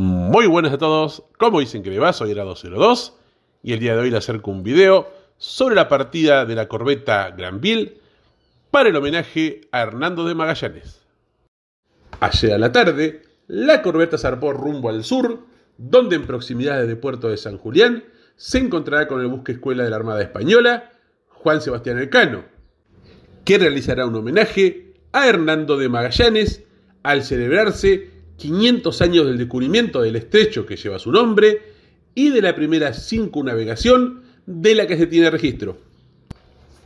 Muy buenas a todos, como dicen que me va, soy era 202 y el día de hoy le acerco un video sobre la partida de la corbeta Granville para el homenaje a Hernando de Magallanes. Ayer a la tarde, la corbeta zarpó rumbo al sur, donde en proximidad de Puerto de San Julián se encontrará con el buque escuela de la Armada Española, Juan Sebastián Elcano, que realizará un homenaje a Hernando de Magallanes al celebrarse 500 años del descubrimiento del estrecho que lleva su nombre y de la primera cincu-navegación de la que se tiene registro.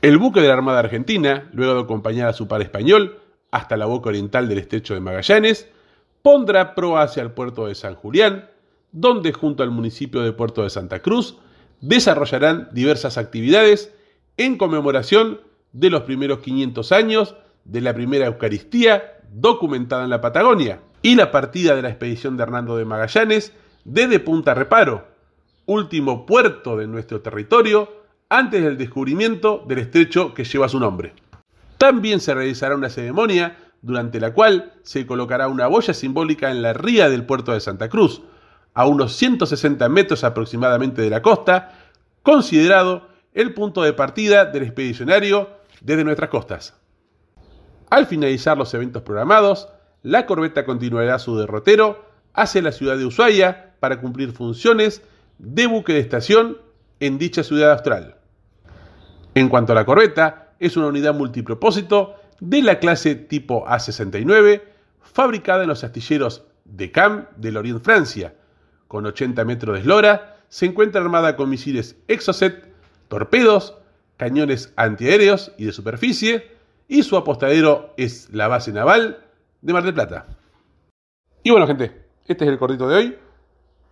El buque de la Armada Argentina, luego de acompañar a su par español hasta la boca oriental del estrecho de Magallanes, pondrá proa hacia el puerto de San Julián, donde junto al municipio de Puerto de Santa Cruz desarrollarán diversas actividades en conmemoración de los primeros 500 años de la primera Eucaristía documentada en la Patagonia y la partida de la expedición de Hernando de Magallanes desde Punta Reparo, último puerto de nuestro territorio antes del descubrimiento del estrecho que lleva su nombre. También se realizará una ceremonia durante la cual se colocará una boya simbólica en la ría del puerto de Santa Cruz, a unos 160 metros aproximadamente de la costa, considerado el punto de partida del expedicionario desde nuestras costas. Al finalizar los eventos programados, la corbeta continuará su derrotero hacia la ciudad de Ushuaia para cumplir funciones de buque de estación en dicha ciudad austral. En cuanto a la corbeta, es una unidad multipropósito de la clase tipo A69, fabricada en los astilleros de Cam de l'Orient Francia. Con 80 metros de eslora, se encuentra armada con misiles Exocet, torpedos, cañones antiaéreos y de superficie, y su apostadero es la base naval de Mar del Plata. Y bueno, gente, este es el cortito de hoy.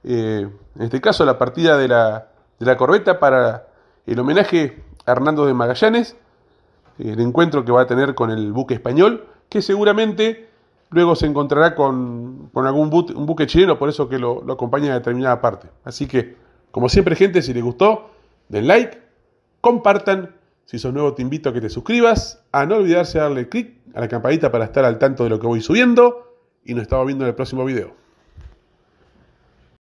Eh, en este caso, la partida de la, corbeta para el homenaje a Hernando de Magallanes, el encuentro que va a tener con el buque español, que seguramente luego se encontrará con, algún buque chileno, por eso que lo, lo acompaña a determinada parte. Así que, como siempre, gente, si les gustó, den like, compartan si sos nuevo te invito a que te suscribas, a no olvidarse de darle clic a la campanita para estar al tanto de lo que voy subiendo y nos estamos viendo en el próximo video.